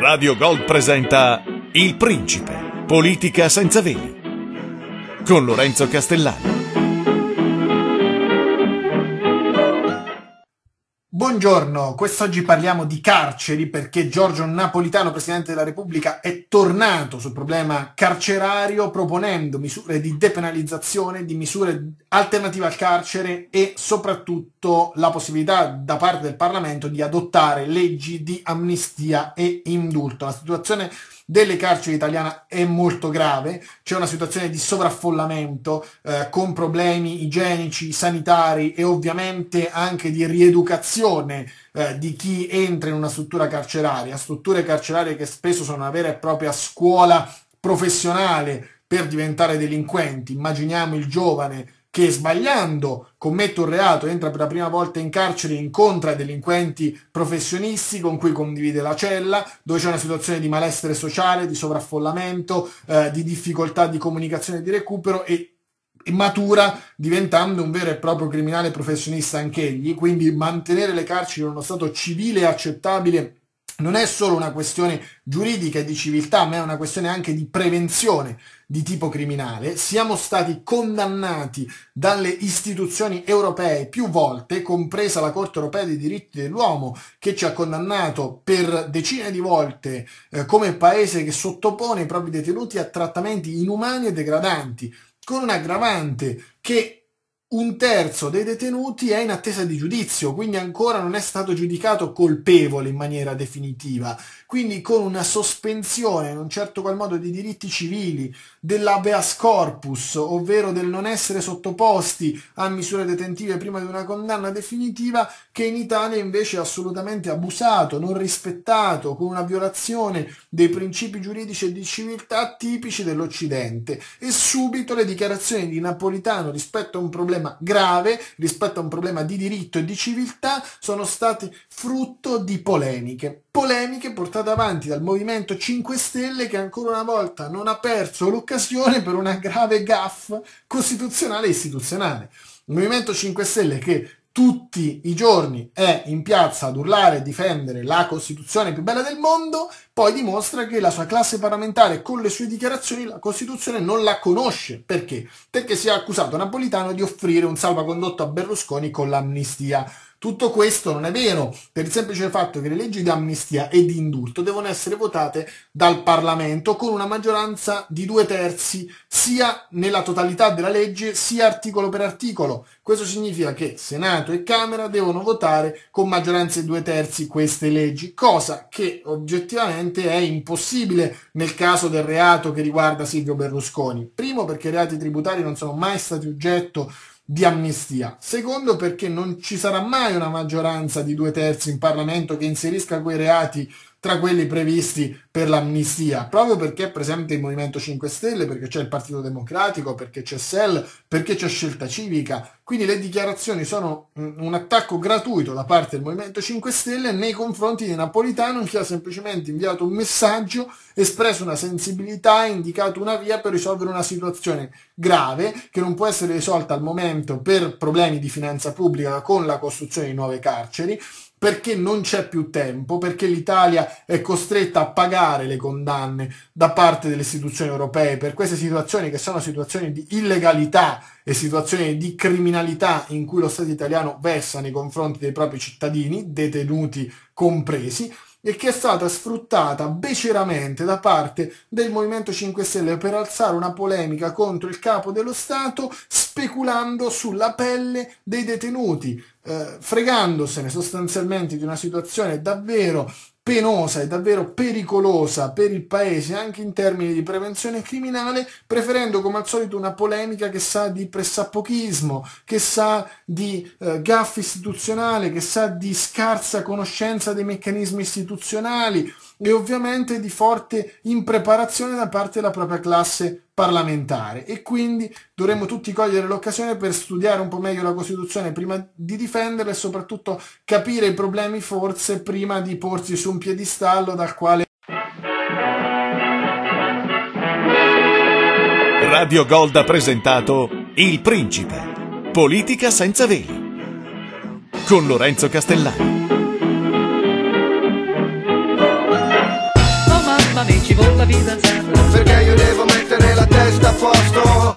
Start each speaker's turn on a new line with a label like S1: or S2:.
S1: Radio Gold presenta Il Principe, politica senza veli, con Lorenzo Castellani. Buongiorno, quest'oggi parliamo di carceri perché Giorgio Napolitano, Presidente della Repubblica, è tornato sul problema carcerario proponendo misure di depenalizzazione, di misure alternative al carcere e soprattutto la possibilità da parte del Parlamento di adottare leggi di amnistia e indulto. La situazione delle carceri italiane è molto grave, c'è una situazione di sovraffollamento eh, con problemi igienici, sanitari e ovviamente anche di rieducazione gestione eh, di chi entra in una struttura carceraria, strutture carcerarie che spesso sono una vera e propria scuola professionale per diventare delinquenti. Immaginiamo il giovane che sbagliando commette un reato, entra per la prima volta in carcere, incontra delinquenti professionisti con cui condivide la cella, dove c'è una situazione di malessere sociale, di sovraffollamento, eh, di difficoltà di comunicazione e di recupero e matura diventando un vero e proprio criminale professionista anch'egli, quindi mantenere le carceri in uno stato civile e accettabile non è solo una questione giuridica e di civiltà, ma è una questione anche di prevenzione di tipo criminale. Siamo stati condannati dalle istituzioni europee più volte, compresa la Corte europea dei diritti dell'uomo, che ci ha condannato per decine di volte eh, come paese che sottopone i propri detenuti a trattamenti inumani e degradanti con un aggravante che un terzo dei detenuti è in attesa di giudizio, quindi ancora non è stato giudicato colpevole in maniera definitiva, quindi con una sospensione in un certo qual modo di diritti civili, dell'abeas corpus, ovvero del non essere sottoposti a misure detentive prima di una condanna definitiva, che in Italia invece è assolutamente abusato, non rispettato, con una violazione dei principi giuridici e di civiltà tipici dell'Occidente. E subito le dichiarazioni di Napolitano rispetto a un problema problema grave, rispetto a un problema di diritto e di civiltà, sono state frutto di polemiche. Polemiche portate avanti dal Movimento 5 Stelle che ancora una volta non ha perso l'occasione per una grave gaffa costituzionale e istituzionale. Il Movimento 5 Stelle che tutti i giorni è in piazza ad urlare e difendere la Costituzione più bella del mondo, poi dimostra che la sua classe parlamentare con le sue dichiarazioni la Costituzione non la conosce. Perché? Perché si è accusato Napolitano di offrire un salvacondotto a Berlusconi con l'amnistia. Tutto questo non è vero, per il semplice fatto che le leggi di amnistia e di indulto devono essere votate dal Parlamento con una maggioranza di due terzi, sia nella totalità della legge, sia articolo per articolo. Questo significa che Senato e Camera devono votare con maggioranza di due terzi queste leggi, cosa che oggettivamente è impossibile nel caso del reato che riguarda Silvio Berlusconi. Primo perché i reati tributari non sono mai stati oggetto di amnistia. Secondo, perché non ci sarà mai una maggioranza di due terzi in Parlamento che inserisca quei reati tra quelli previsti per l'amnistia, proprio perché è presente il Movimento 5 Stelle, perché c'è il Partito Democratico, perché c'è SEL, perché c'è scelta civica. Quindi le dichiarazioni sono un attacco gratuito da parte del Movimento 5 Stelle nei confronti di Napolitano che ha semplicemente inviato un messaggio, espresso una sensibilità, indicato una via per risolvere una situazione grave che non può essere risolta al momento per problemi di finanza pubblica con la costruzione di nuove carceri perché non c'è più tempo, perché l'Italia è costretta a pagare le condanne da parte delle istituzioni europee per queste situazioni che sono situazioni di illegalità e situazioni di criminalità in cui lo Stato italiano versa nei confronti dei propri cittadini, detenuti compresi, e che è stata sfruttata beceramente da parte del Movimento 5 Stelle per alzare una polemica contro il capo dello Stato speculando sulla pelle dei detenuti, eh, fregandosene sostanzialmente di una situazione davvero penosa e davvero pericolosa per il Paese anche in termini di prevenzione criminale, preferendo come al solito una polemica che sa di pressappochismo, che sa di eh, gaff istituzionale, che sa di scarsa conoscenza dei meccanismi istituzionali e ovviamente di forte impreparazione da parte della propria classe parlamentare e quindi dovremmo tutti cogliere l'occasione per studiare un po' meglio la Costituzione prima di difenderla e soprattutto capire i problemi forse prima di porsi su un piedistallo dal quale... Radio Gold ha presentato Il Principe, politica senza veli, con Lorenzo Castellani. amici, con la vita sempre Perché io devo mettere la testa a posto